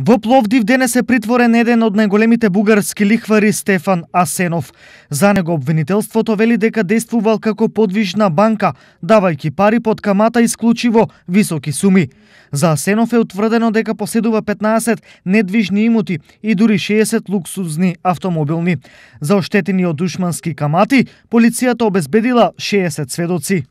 Во Пловдив денес е притворен еден од најголемите бугарски лихвари Стефан Асенов. За него обвинителството вели дека действувал како подвижна банка, давајќи пари под камата исклучиво високи суми. За Асенов е утврдено дека поседува 15 недвижни имоти и дури 60 луксузни автомобилни. За оштетени од душмански камати, полицијата обезбедила 60 сведоци.